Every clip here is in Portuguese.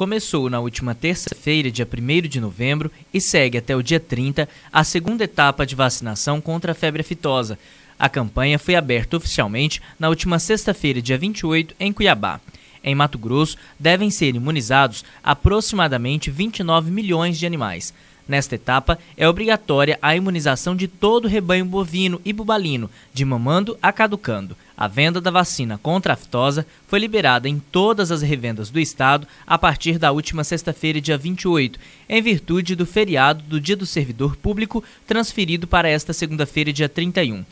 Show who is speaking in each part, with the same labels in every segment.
Speaker 1: começou na última terça-feira, dia 1 de novembro, e segue até o dia 30 a segunda etapa de vacinação contra a febre aftosa. A campanha foi aberta oficialmente na última sexta-feira, dia 28, em Cuiabá. Em Mato Grosso, devem ser imunizados aproximadamente 29 milhões de animais. Nesta etapa, é obrigatória a imunização de todo o rebanho bovino e bubalino, de mamando a caducando. A venda da vacina contra a aftosa foi liberada em todas as revendas do estado a partir da última sexta-feira, dia 28, em virtude do feriado do Dia do Servidor Público transferido para esta segunda-feira, dia 31.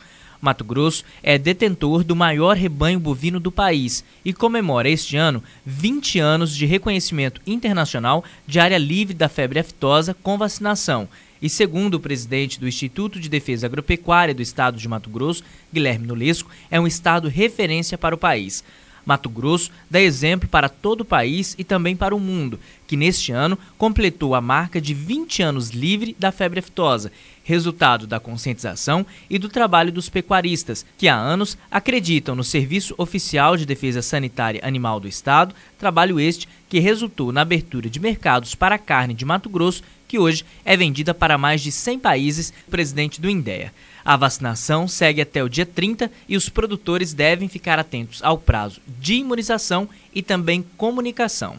Speaker 1: Mato Grosso é detentor do maior rebanho bovino do país e comemora este ano 20 anos de reconhecimento internacional de área livre da febre aftosa com vacinação. E segundo o presidente do Instituto de Defesa Agropecuária do Estado de Mato Grosso, Guilherme Nolesco, é um estado referência para o país. Mato Grosso dá exemplo para todo o país e também para o mundo, que neste ano completou a marca de 20 anos livre da febre aftosa, resultado da conscientização e do trabalho dos pecuaristas, que há anos acreditam no Serviço Oficial de Defesa Sanitária Animal do Estado, trabalho este que resultou na abertura de mercados para a carne de Mato Grosso que hoje é vendida para mais de 100 países, presidente do INDEA. A vacinação segue até o dia 30 e os produtores devem ficar atentos ao prazo de imunização e também comunicação.